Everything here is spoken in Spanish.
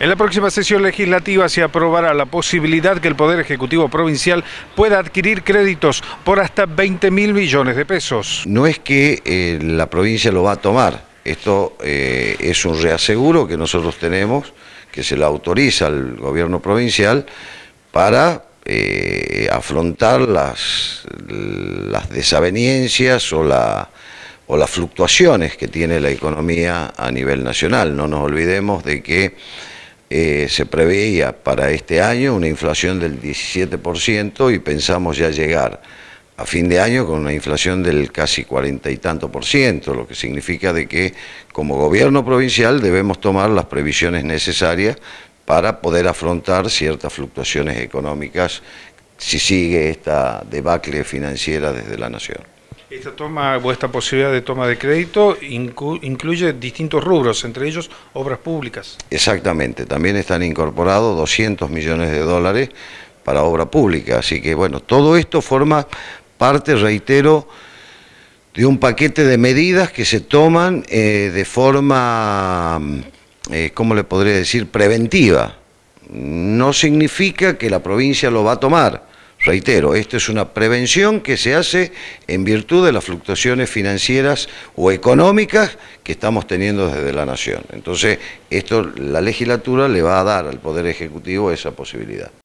En la próxima sesión legislativa se aprobará la posibilidad que el Poder Ejecutivo Provincial pueda adquirir créditos por hasta 20 mil millones de pesos. No es que eh, la provincia lo va a tomar, esto eh, es un reaseguro que nosotros tenemos, que se le autoriza al gobierno provincial para eh, afrontar las, las desaveniencias o o las fluctuaciones que tiene la economía a nivel nacional. No nos olvidemos de que eh, se preveía para este año una inflación del 17% y pensamos ya llegar a fin de año con una inflación del casi cuarenta y tanto por ciento, lo que significa de que como gobierno provincial debemos tomar las previsiones necesarias para poder afrontar ciertas fluctuaciones económicas si sigue esta debacle financiera desde la nación. Esta toma o esta posibilidad de toma de crédito incluye distintos rubros, entre ellos obras públicas. Exactamente, también están incorporados 200 millones de dólares para obra pública, así que bueno, todo esto forma parte, reitero, de un paquete de medidas que se toman eh, de forma, eh, ¿cómo le podría decir?, preventiva. No significa que la provincia lo va a tomar, Reitero, esto es una prevención que se hace en virtud de las fluctuaciones financieras o económicas que estamos teniendo desde la Nación. Entonces, esto la legislatura le va a dar al Poder Ejecutivo esa posibilidad.